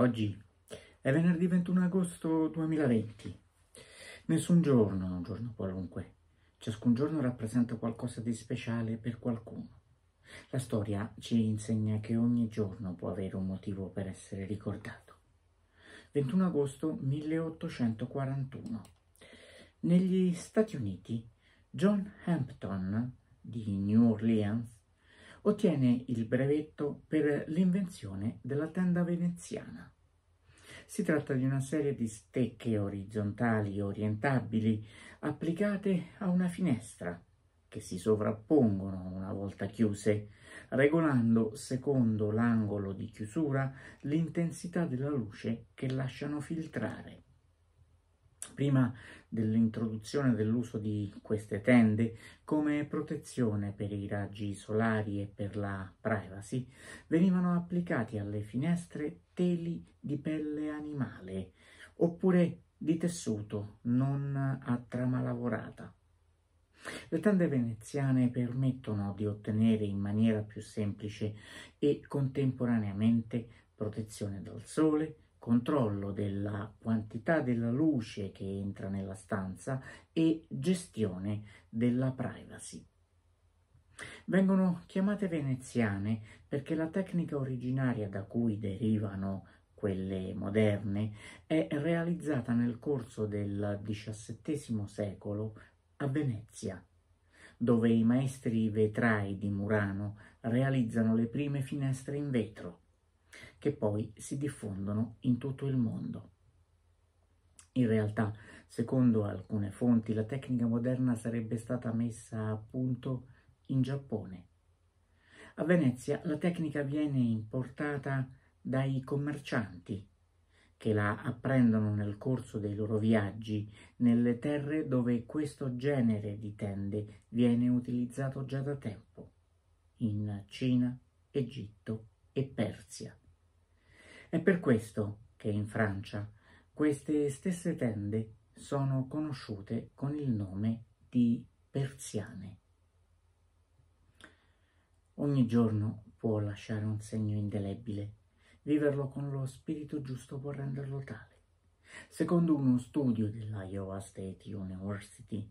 Oggi è venerdì 21 agosto 2020. Nessun giorno è un giorno qualunque. Ciascun giorno rappresenta qualcosa di speciale per qualcuno. La storia ci insegna che ogni giorno può avere un motivo per essere ricordato. 21 agosto 1841. Negli Stati Uniti, John Hampton di New Orleans ottiene il brevetto per l'invenzione della tenda veneziana. Si tratta di una serie di stecche orizzontali orientabili applicate a una finestra che si sovrappongono una volta chiuse, regolando secondo l'angolo di chiusura l'intensità della luce che lasciano filtrare prima dell'introduzione dell'uso di queste tende come protezione per i raggi solari e per la privacy, venivano applicati alle finestre teli di pelle animale oppure di tessuto non a trama lavorata. Le tende veneziane permettono di ottenere in maniera più semplice e contemporaneamente protezione dal sole, controllo della quantità della luce che entra nella stanza e gestione della privacy. Vengono chiamate veneziane perché la tecnica originaria da cui derivano quelle moderne è realizzata nel corso del XVII secolo a Venezia, dove i maestri vetrai di Murano realizzano le prime finestre in vetro che poi si diffondono in tutto il mondo. In realtà, secondo alcune fonti, la tecnica moderna sarebbe stata messa a punto in Giappone. A Venezia la tecnica viene importata dai commercianti che la apprendono nel corso dei loro viaggi nelle terre dove questo genere di tende viene utilizzato già da tempo, in Cina, Egitto e Persia. È per questo che in Francia queste stesse tende sono conosciute con il nome di persiane. Ogni giorno può lasciare un segno indelebile. Viverlo con lo spirito giusto può renderlo tale. Secondo uno studio della Iowa State University,